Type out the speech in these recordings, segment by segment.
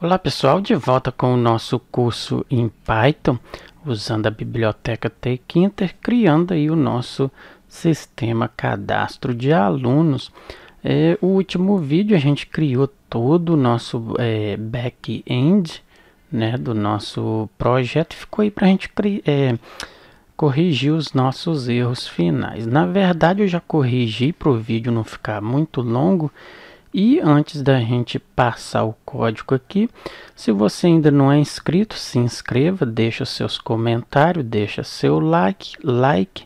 Olá pessoal, de volta com o nosso curso em Python, usando a biblioteca tkinter criando aí o nosso sistema cadastro de alunos. É, o último vídeo a gente criou todo o nosso é, back-end né, do nosso projeto, e ficou aí para a gente é, corrigir os nossos erros finais. Na verdade eu já corrigi para o vídeo não ficar muito longo, e antes da gente passar o código aqui, se você ainda não é inscrito, se inscreva, deixa seus comentários, deixa seu like, like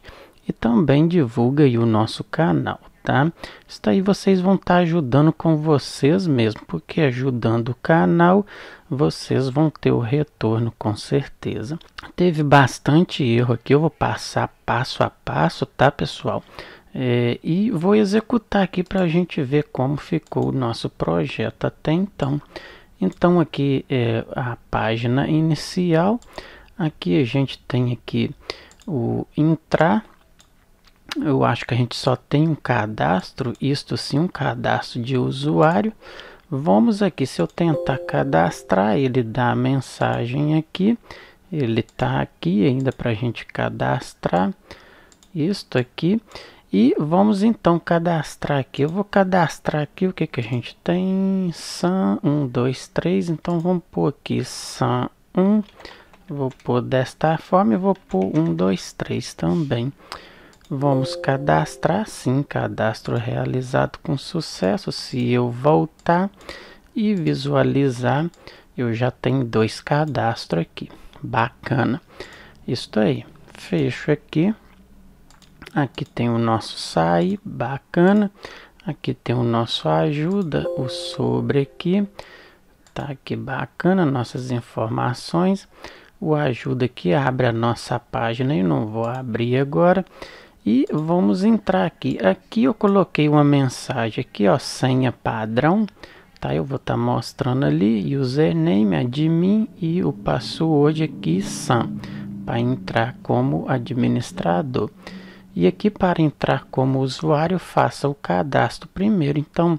e também divulga aí o nosso canal, tá? Isso aí, vocês vão estar tá ajudando com vocês mesmo, porque ajudando o canal, vocês vão ter o retorno com certeza. Teve bastante erro aqui, eu vou passar passo a passo, tá, pessoal? É, e vou executar aqui para a gente ver como ficou o nosso projeto até então. Então aqui é a página inicial, aqui a gente tem aqui o entrar, eu acho que a gente só tem um cadastro, isto sim, um cadastro de usuário. Vamos aqui, se eu tentar cadastrar, ele dá a mensagem aqui, ele está aqui ainda para a gente cadastrar isto aqui e vamos então cadastrar aqui. Eu vou cadastrar aqui o que, que a gente tem. SAM 1, 2, 3. Então vamos pôr aqui SAM 1. Vou pôr desta forma e vou pôr 1, 2, 3 também. Vamos cadastrar sim. Cadastro realizado com sucesso. Se eu voltar e visualizar, eu já tenho dois cadastros aqui. Bacana. Isso aí. Fecho aqui Aqui tem o nosso sair, bacana. Aqui tem o nosso ajuda, o sobre aqui. Tá aqui bacana, nossas informações. O ajuda aqui abre a nossa página, eu não vou abrir agora. E vamos entrar aqui. Aqui eu coloquei uma mensagem aqui, ó, senha padrão. Tá, eu vou estar tá mostrando ali, username, admin e o password aqui, são para entrar como administrador. E aqui para entrar como usuário, faça o cadastro primeiro. Então,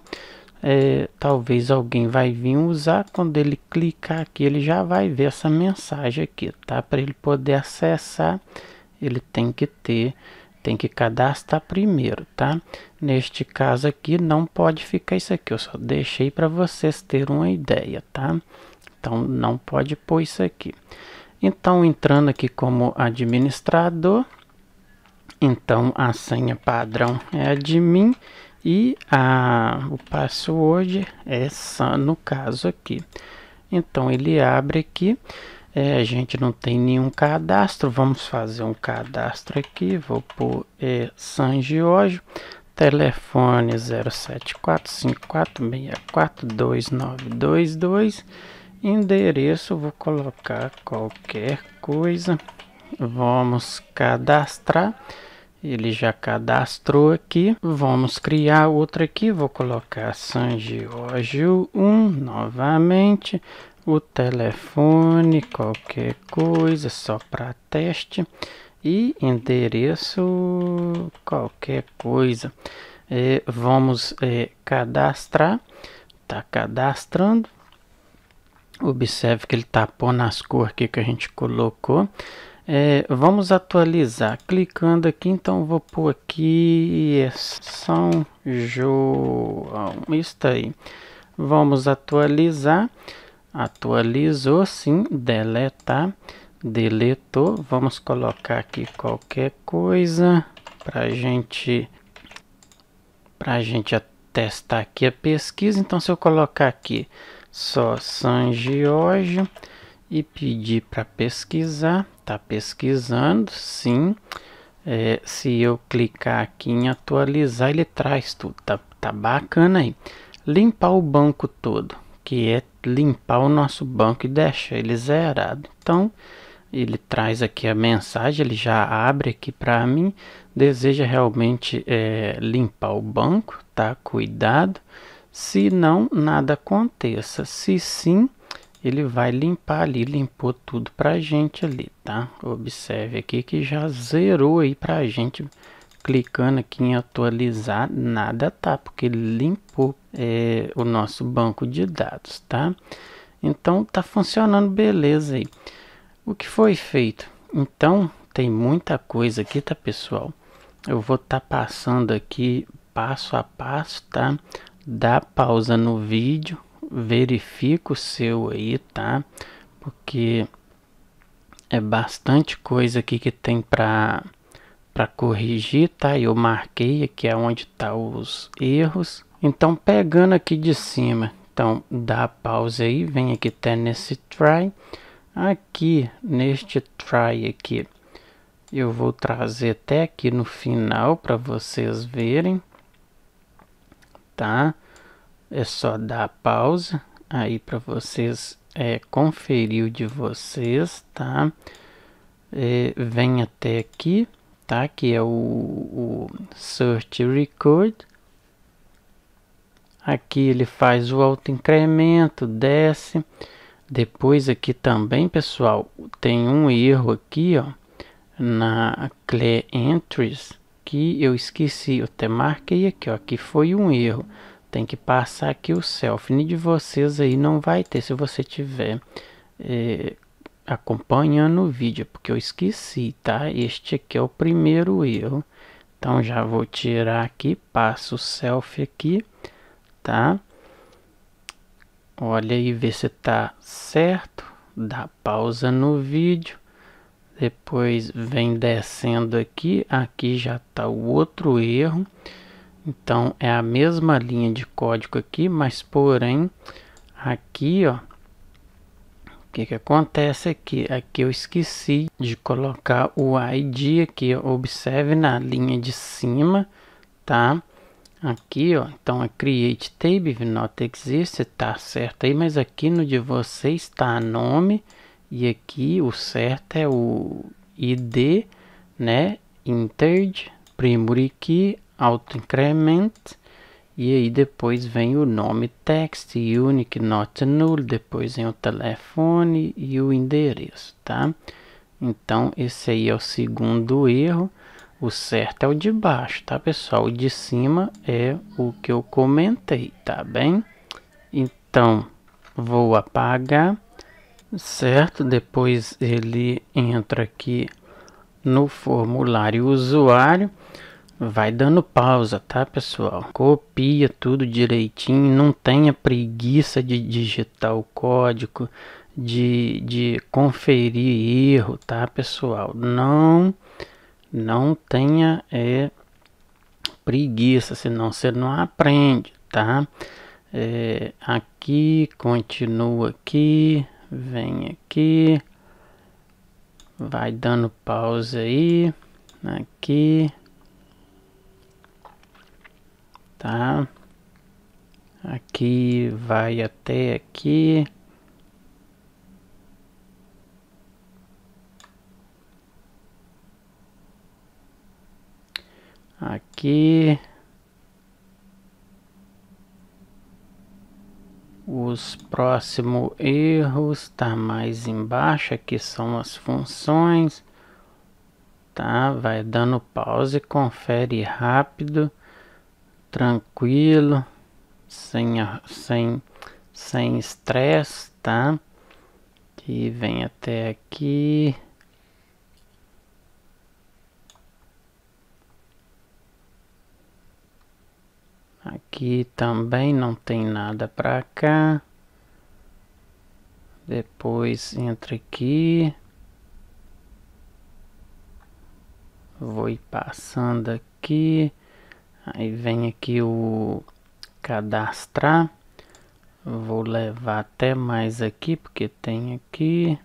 é, talvez alguém vai vir usar, quando ele clicar aqui, ele já vai ver essa mensagem aqui, tá? Para ele poder acessar, ele tem que ter, tem que cadastrar primeiro, tá? Neste caso aqui, não pode ficar isso aqui, eu só deixei para vocês terem uma ideia, tá? Então, não pode pôr isso aqui. Então, entrando aqui como administrador, então a senha padrão é admin e a, o password é san no caso aqui. Então ele abre aqui, é, a gente não tem nenhum cadastro, vamos fazer um cadastro aqui, vou por é, San Giorgio, telefone 07454642922, endereço vou colocar qualquer coisa, vamos cadastrar. Ele já cadastrou aqui. Vamos criar outra aqui. Vou colocar San 1 novamente. O telefone, qualquer coisa, só para teste. E endereço, qualquer coisa. É, vamos é, cadastrar. Está cadastrando. Observe que ele tapou pondo as cores aqui que a gente colocou. É, vamos atualizar clicando aqui então vou por aqui é São João está aí vamos atualizar atualizou sim deletar deletou vamos colocar aqui qualquer coisa para gente para gente testar aqui a pesquisa então se eu colocar aqui só San Giorgio e pedir para pesquisar Está pesquisando, sim. É, se eu clicar aqui em atualizar, ele traz tudo. Tá, tá bacana aí. Limpar o banco todo, que é limpar o nosso banco e deixar ele zerado. Então, ele traz aqui a mensagem, ele já abre aqui para mim. Deseja realmente é, limpar o banco, tá? Cuidado. Se não, nada aconteça. Se sim, ele vai limpar ali, limpou tudo pra gente ali, tá? Observe aqui que já zerou aí pra gente, clicando aqui em atualizar, nada tá, porque ele limpou é, o nosso banco de dados, tá? Então tá funcionando beleza aí. O que foi feito? Então tem muita coisa aqui, tá pessoal? Eu vou estar tá passando aqui passo a passo, tá? Dá pausa no vídeo, verifica o seu aí, tá? Porque é bastante coisa aqui que tem para para corrigir, tá? Eu marquei aqui aonde tá os erros. Então pegando aqui de cima, então dá pausa aí, vem aqui até nesse try. Aqui neste try aqui, eu vou trazer até aqui no final para vocês verem, tá? é só dar pausa aí para vocês é, conferir o de vocês, tá? É, vem até aqui, tá? Que é o, o Search Record. Aqui ele faz o incremento, desce. Depois aqui também, pessoal, tem um erro aqui, ó, na Clear Entries, que eu esqueci, eu até marquei aqui, ó, que foi um erro tem que passar aqui o selfie. Nem de vocês aí não vai ter se você tiver é, acompanhando o vídeo, porque eu esqueci, tá? Este aqui é o primeiro erro. Então já vou tirar aqui, passo o selfie aqui, tá? Olha aí, vê se tá certo. Dá pausa no vídeo. Depois vem descendo aqui, aqui já tá o outro erro. Então é a mesma linha de código aqui, mas porém aqui, ó, o que, que acontece aqui? Aqui eu esqueci de colocar o ID aqui, ó. observe na linha de cima, tá? Aqui, ó, então a é create table not exist, tá certo aí, mas aqui no de vocês está nome e aqui o certo é o ID, né? Integer, primary key, autoincrement e aí depois vem o nome text, unique, not null, depois vem o telefone e o endereço, tá? Então esse aí é o segundo erro. O certo é o de baixo, tá pessoal? O de cima é o que eu comentei, tá bem? Então vou apagar, certo? Depois ele entra aqui no formulário usuário Vai dando pausa, tá, pessoal? Copia tudo direitinho, não tenha preguiça de digitar o código, de, de conferir erro, tá, pessoal? Não, não tenha é, preguiça, senão você não aprende, tá? É, aqui, continua aqui, vem aqui, vai dando pausa aí, aqui tá? Aqui vai até aqui. Aqui. Os próximos erros tá mais embaixo, aqui são as funções. Tá, vai dando pause, confere rápido tranquilo, sem sem sem estresse, tá? Que vem até aqui. Aqui também não tem nada para cá. Depois entra aqui. Vou ir passando aqui. Aí vem aqui o cadastrar. Vou levar até mais aqui, porque tem aqui.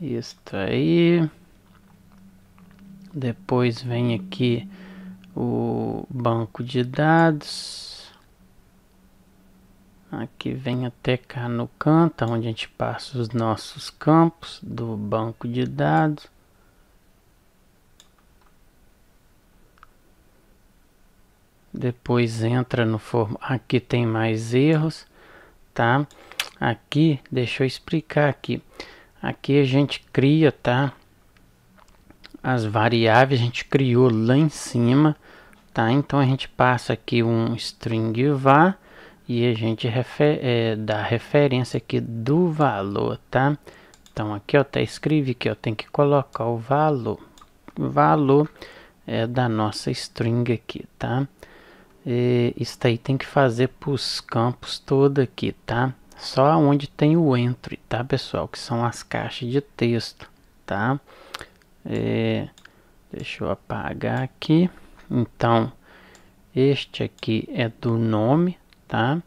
Isto aí. Depois vem aqui o banco de dados. Aqui vem até cá no canto, onde a gente passa os nossos campos do banco de dados. depois entra no formulário, aqui tem mais erros, tá? Aqui, deixa eu explicar aqui, aqui a gente cria, tá? As variáveis a gente criou lá em cima, tá? Então a gente passa aqui um string var e a gente refer, é, dá referência aqui do valor, tá? Então aqui eu até tá escrevi que eu tenho que colocar o valor, valor é da nossa string aqui, tá? E isso aí tem que fazer para os campos todo aqui, tá? Só onde tem o entry, tá pessoal? Que são as caixas de texto, tá? E é, deixa eu apagar aqui. Então, este aqui é do nome, tá?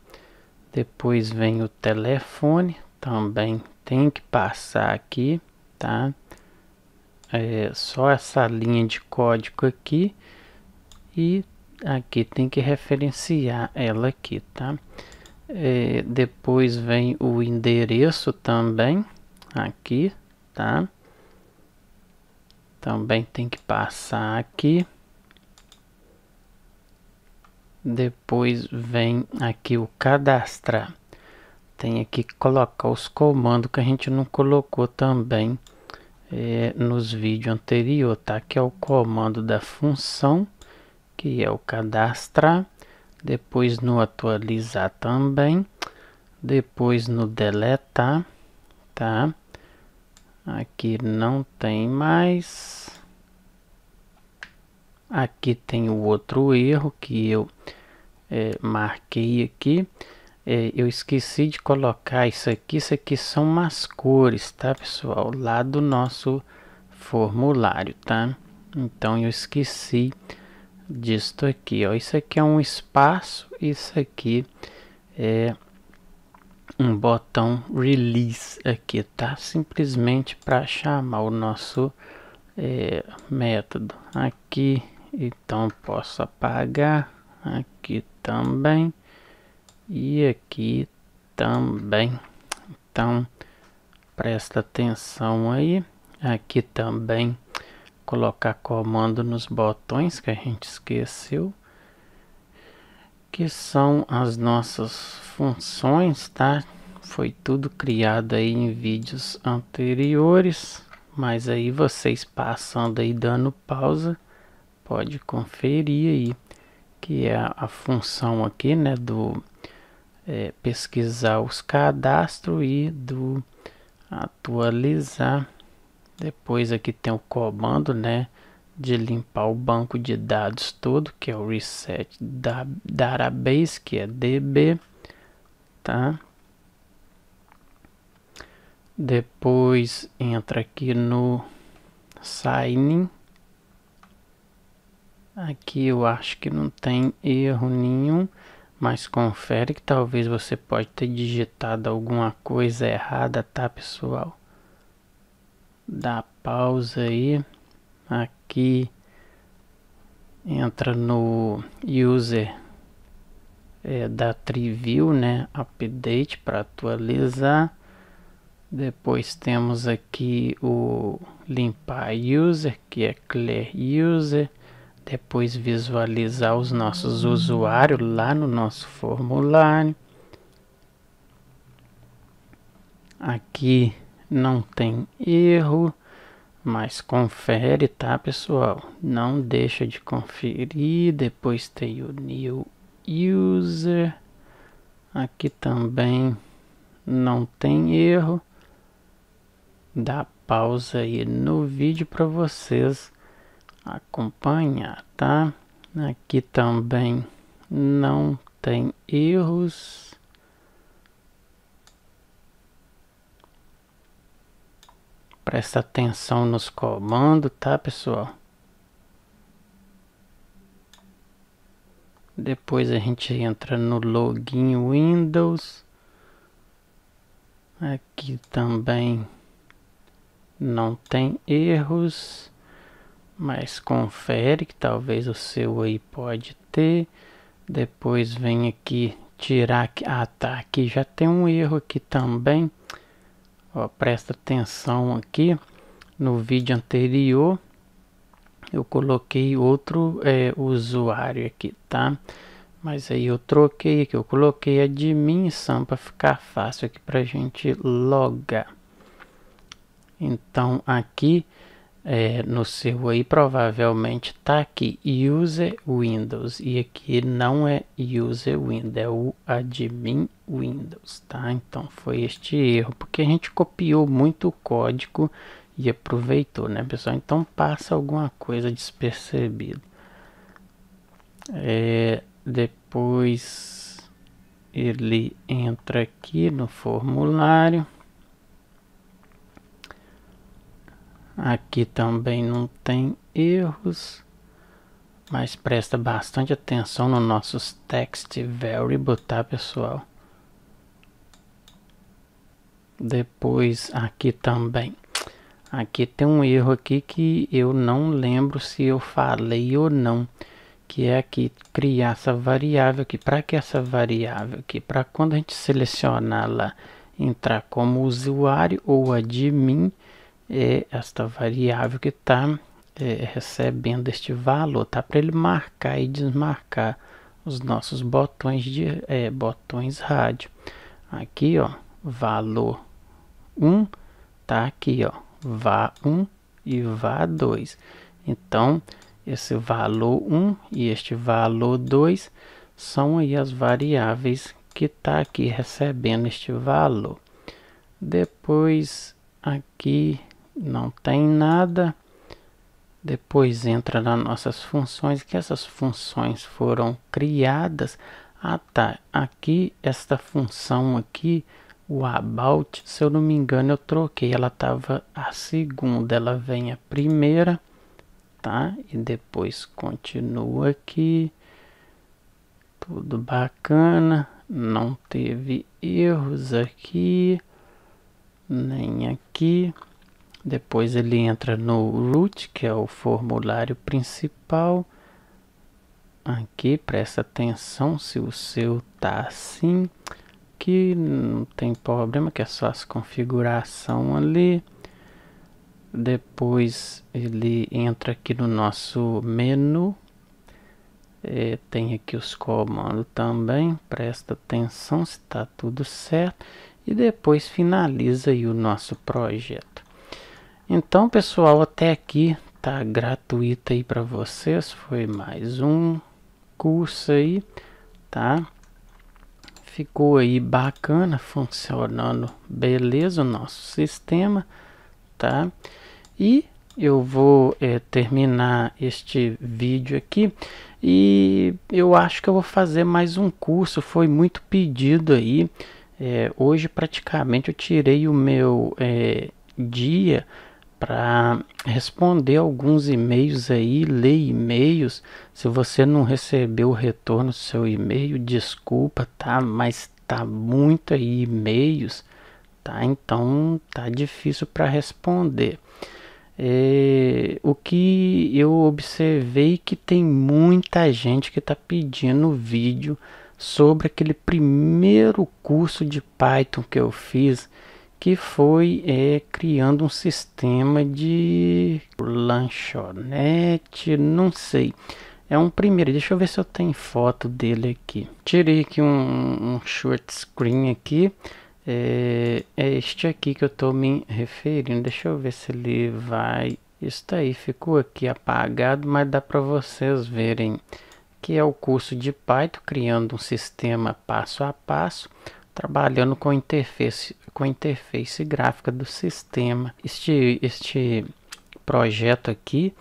Depois vem o telefone, também tem que passar aqui, tá? É só essa linha de código aqui e aqui tem que referenciar ela aqui, tá? É, depois vem o endereço também, aqui, tá? Também tem que passar aqui. Depois vem aqui o cadastrar. Tem aqui que colocar os comandos que a gente não colocou também é, nos vídeos anteriores, tá? Que é o comando da função que é o cadastrar, depois no atualizar também, depois no deletar, tá? Aqui não tem mais. Aqui tem o outro erro que eu é, marquei aqui. É, eu esqueci de colocar isso aqui. Isso aqui são umas cores, tá, pessoal? Lá do nosso formulário, tá? Então, eu esqueci disto aqui. Ó. Isso aqui é um espaço, isso aqui é um botão release aqui, tá? Simplesmente para chamar o nosso é, método aqui. Então posso apagar aqui também e aqui também. Então presta atenção aí. Aqui também colocar comando nos botões que a gente esqueceu que são as nossas funções tá foi tudo criado aí em vídeos anteriores mas aí vocês passando aí dando pausa pode conferir aí que é a, função aqui né do é, pesquisar os cadastros e do atualizar depois aqui tem o comando, né? De limpar o banco de dados todo, que é o reset da database, que é db, tá? Depois entra aqui no sign Aqui eu acho que não tem erro nenhum, mas confere que talvez você pode ter digitado alguma coisa errada, tá pessoal? dá pausa aí, aqui entra no user é, da trivial né, update para atualizar. Depois temos aqui o limpar user, que é clear user. Depois visualizar os nossos usuários lá no nosso formulário. Aqui não tem erro, mas confere, tá, pessoal? Não deixa de conferir. Depois tem o new user. Aqui também não tem erro. Dá pausa aí no vídeo para vocês acompanhar, tá? Aqui também não tem erros. Presta atenção nos comandos, tá, pessoal? Depois a gente entra no login Windows. Aqui também não tem erros, mas confere que talvez o seu aí pode ter. Depois vem aqui tirar que ah, tá, aqui já tem um erro aqui também. Ó, presta atenção aqui, no vídeo anterior eu coloquei outro é, usuário aqui, tá? Mas aí eu troquei aqui, eu coloquei adminção para ficar fácil aqui para gente logar. Então aqui é, no seu aí provavelmente tá aqui user windows e aqui não é user windows é o admin windows tá então foi este erro porque a gente copiou muito o código e aproveitou né pessoal então passa alguma coisa despercebido é, depois ele entra aqui no formulário Aqui também não tem erros, mas presta bastante atenção nos nossos text variable, tá pessoal? Depois aqui também. Aqui tem um erro aqui que eu não lembro se eu falei ou não. Que é aqui criar essa variável aqui. Para que essa variável aqui? Para quando a gente selecionar lá, entrar como usuário ou admin é esta variável que está é, recebendo este valor, tá? Para ele marcar e desmarcar os nossos botões de é, botões rádio. Aqui, ó, valor 1, tá aqui, ó, vá 1 e vá 2. Então, esse valor 1 e este valor 2 são aí as variáveis que está aqui recebendo este valor. Depois, aqui não tem nada. Depois entra nas nossas funções, que essas funções foram criadas. Ah tá, aqui esta função aqui, o about, se eu não me engano eu troquei, ela estava a segunda, ela vem a primeira, tá? E depois continua aqui, tudo bacana, não teve erros aqui, nem aqui. Depois ele entra no root, que é o formulário principal. Aqui, presta atenção se o seu tá assim, que não tem problema, que é só as configuração ali. Depois ele entra aqui no nosso menu. tem aqui os comandos também, presta atenção se está tudo certo. E depois finaliza aí o nosso projeto. Então, pessoal, até aqui tá gratuito aí para vocês. Foi mais um curso aí, tá? Ficou aí bacana, funcionando beleza o nosso sistema, tá? E eu vou é, terminar este vídeo aqui e eu acho que eu vou fazer mais um curso, foi muito pedido aí. É, hoje praticamente eu tirei o meu é, dia para responder alguns e-mails aí, ler e-mails. Se você não recebeu o retorno do seu e-mail, desculpa, tá? Mas tá muito aí e-mails, tá? Então tá difícil para responder. É, o que eu observei que tem muita gente que está pedindo vídeo sobre aquele primeiro curso de Python que eu fiz que foi é, criando um sistema de lanchonete, não sei. É um primeiro, deixa eu ver se eu tenho foto dele aqui. Tirei aqui um, um short screen aqui. É, é este aqui que eu estou me referindo. Deixa eu ver se ele vai... Isso aí ficou aqui apagado, mas dá para vocês verem. Que é o curso de Python, criando um sistema passo a passo trabalhando com interface, com interface gráfica do sistema. Este, este projeto aqui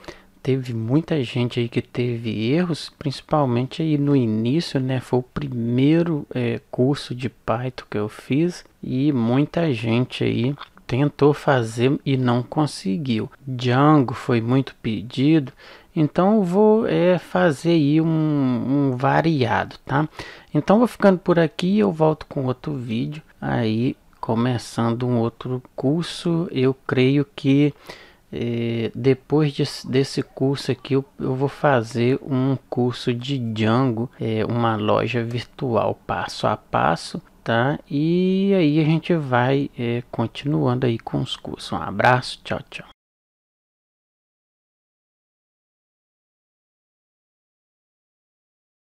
teve muita gente aí que teve erros, principalmente aí no início, né? Foi o primeiro é, curso de Python que eu fiz e muita gente aí tentou fazer e não conseguiu. Django foi muito pedido então eu vou é, fazer aí um, um variado, tá? Então vou ficando por aqui, eu volto com outro vídeo aí começando um outro curso. Eu creio que é, depois de, desse curso aqui eu, eu, vou fazer um curso de Django, é uma loja virtual passo a passo, tá? E aí a gente vai é, continuando aí com os cursos. Um abraço, tchau, tchau.